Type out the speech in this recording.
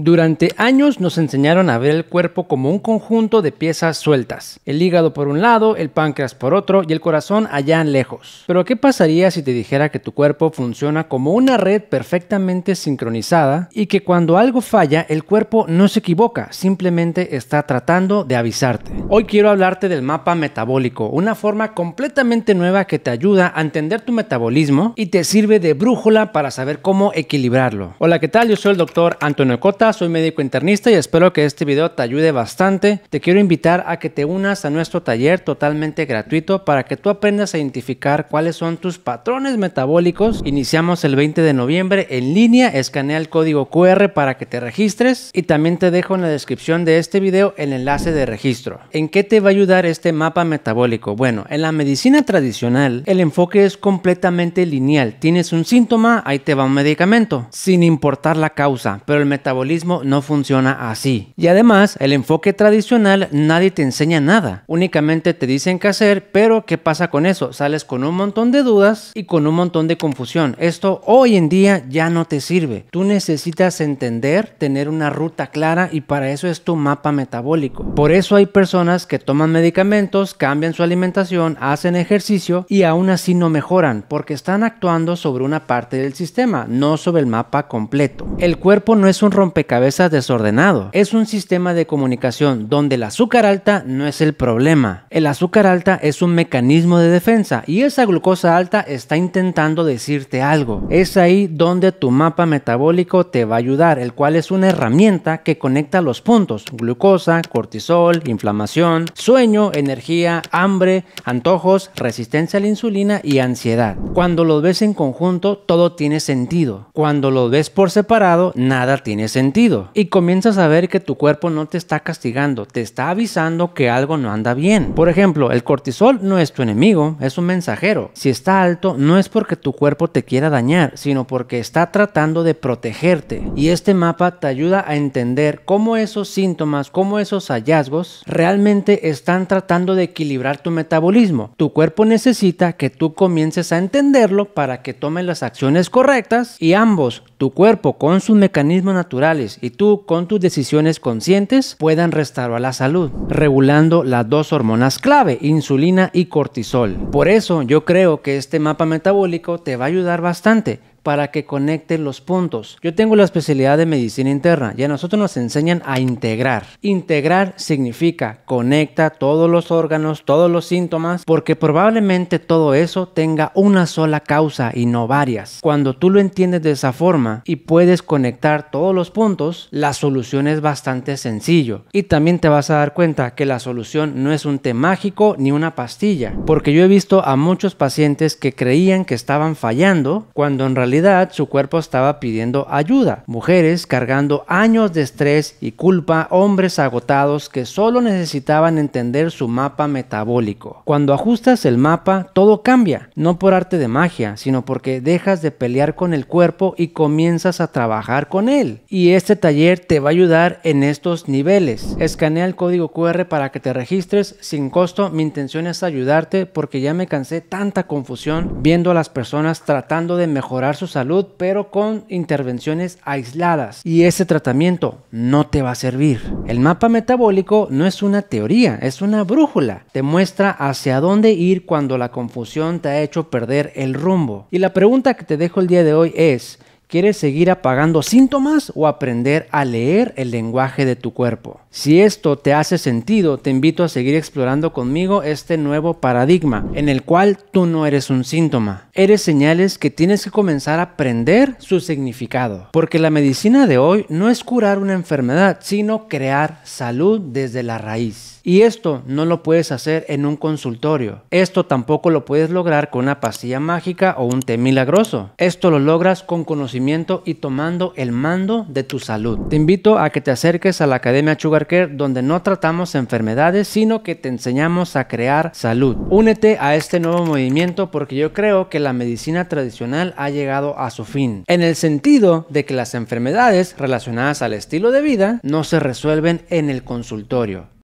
Durante años nos enseñaron a ver el cuerpo como un conjunto de piezas sueltas, el hígado por un lado, el páncreas por otro y el corazón allá en lejos. Pero ¿qué pasaría si te dijera que tu cuerpo funciona como una red perfectamente sincronizada y que cuando algo falla el cuerpo no se equivoca, simplemente está tratando de avisarte? Hoy quiero hablarte del mapa metabólico, una forma completamente nueva que te ayuda a entender tu metabolismo y te sirve de brújula para saber cómo equilibrarlo. Hola, ¿qué tal? Yo soy el doctor Antonio Cota, soy médico internista y espero que este video te ayude bastante. Te quiero invitar a que te unas a nuestro taller totalmente gratuito para que tú aprendas a identificar cuáles son tus patrones metabólicos. Iniciamos el 20 de noviembre en línea, escanea el código QR para que te registres y también te dejo en la descripción de este video el enlace de registro. ¿En qué te va a ayudar este mapa metabólico? Bueno, en la medicina tradicional el enfoque es completamente lineal. Tienes un síntoma, ahí te va un medicamento, sin importar la causa, pero el metabolismo no funciona así. Y además, el enfoque tradicional nadie te enseña nada, únicamente te dicen qué hacer, pero ¿qué pasa con eso? Sales con un montón de dudas y con un montón de confusión. Esto hoy en día ya no te sirve. Tú necesitas entender, tener una ruta clara y para eso es tu mapa metabólico. Por eso hay personas que toman medicamentos, cambian su alimentación, hacen ejercicio y aún así no mejoran porque están actuando sobre una parte del sistema, no sobre el mapa completo. El cuerpo no es un rompecabezas desordenado, es un sistema de comunicación donde el azúcar alta no es el problema. El azúcar alta es un mecanismo de defensa y esa glucosa alta está intentando decirte algo. Es ahí donde tu mapa metabólico te va a ayudar, el cual es una herramienta que conecta los puntos, glucosa, cortisol, inflamación, sueño, energía, hambre, antojos, resistencia a la insulina y ansiedad. Cuando los ves en conjunto, todo tiene sentido. Cuando los ves por separado, nada tiene sentido. Y comienzas a ver que tu cuerpo no te está castigando, te está avisando que algo no anda bien. Por ejemplo, el cortisol no es tu enemigo, es un mensajero. Si está alto, no es porque tu cuerpo te quiera dañar, sino porque está tratando de protegerte. Y este mapa te ayuda a entender cómo esos síntomas, cómo esos hallazgos realmente están tratando de equilibrar tu metabolismo. Tu cuerpo necesita que tú comiences a entenderlo para que tome las acciones correctas y ambos, tu cuerpo con sus mecanismos naturales y tú con tus decisiones conscientes, puedan restaurar la salud, regulando las dos hormonas clave, insulina y cortisol. Por eso yo creo que este mapa metabólico te va a ayudar bastante para que conecten los puntos. Yo tengo la especialidad de medicina interna y a nosotros nos enseñan a integrar. Integrar significa conecta todos los órganos, todos los síntomas, porque probablemente todo eso tenga una sola causa y no varias. Cuando tú lo entiendes de esa forma y puedes conectar todos los puntos, la solución es bastante sencillo. Y también te vas a dar cuenta que la solución no es un té mágico ni una pastilla, porque yo he visto a muchos pacientes que creían que estaban fallando cuando en realidad su cuerpo estaba pidiendo ayuda. Mujeres cargando años de estrés y culpa, hombres agotados que solo necesitaban entender su mapa metabólico. Cuando ajustas el mapa, todo cambia, no por arte de magia, sino porque dejas de pelear con el cuerpo y comienzas a trabajar con él. Y este taller te va a ayudar en estos niveles. Escanea el código QR para que te registres sin costo. Mi intención es ayudarte porque ya me cansé tanta confusión viendo a las personas tratando de mejorar su salud, pero con intervenciones aisladas. Y ese tratamiento no te va a servir. El mapa metabólico no es una teoría, es una brújula. Te muestra hacia dónde ir cuando la confusión te ha hecho perder el rumbo. Y la pregunta que te dejo el día de hoy es, ¿Quieres seguir apagando síntomas o aprender a leer el lenguaje de tu cuerpo? Si esto te hace sentido, te invito a seguir explorando conmigo este nuevo paradigma en el cual tú no eres un síntoma. Eres señales que tienes que comenzar a aprender su significado. Porque la medicina de hoy no es curar una enfermedad, sino crear salud desde la raíz. Y esto no lo puedes hacer en un consultorio. Esto tampoco lo puedes lograr con una pastilla mágica o un té milagroso. Esto lo logras con conocimiento y tomando el mando de tu salud. Te invito a que te acerques a la Academia Sugar donde no tratamos enfermedades, sino que te enseñamos a crear salud. Únete a este nuevo movimiento porque yo creo que la medicina tradicional ha llegado a su fin, en el sentido de que las enfermedades relacionadas al estilo de vida no se resuelven en el consultorio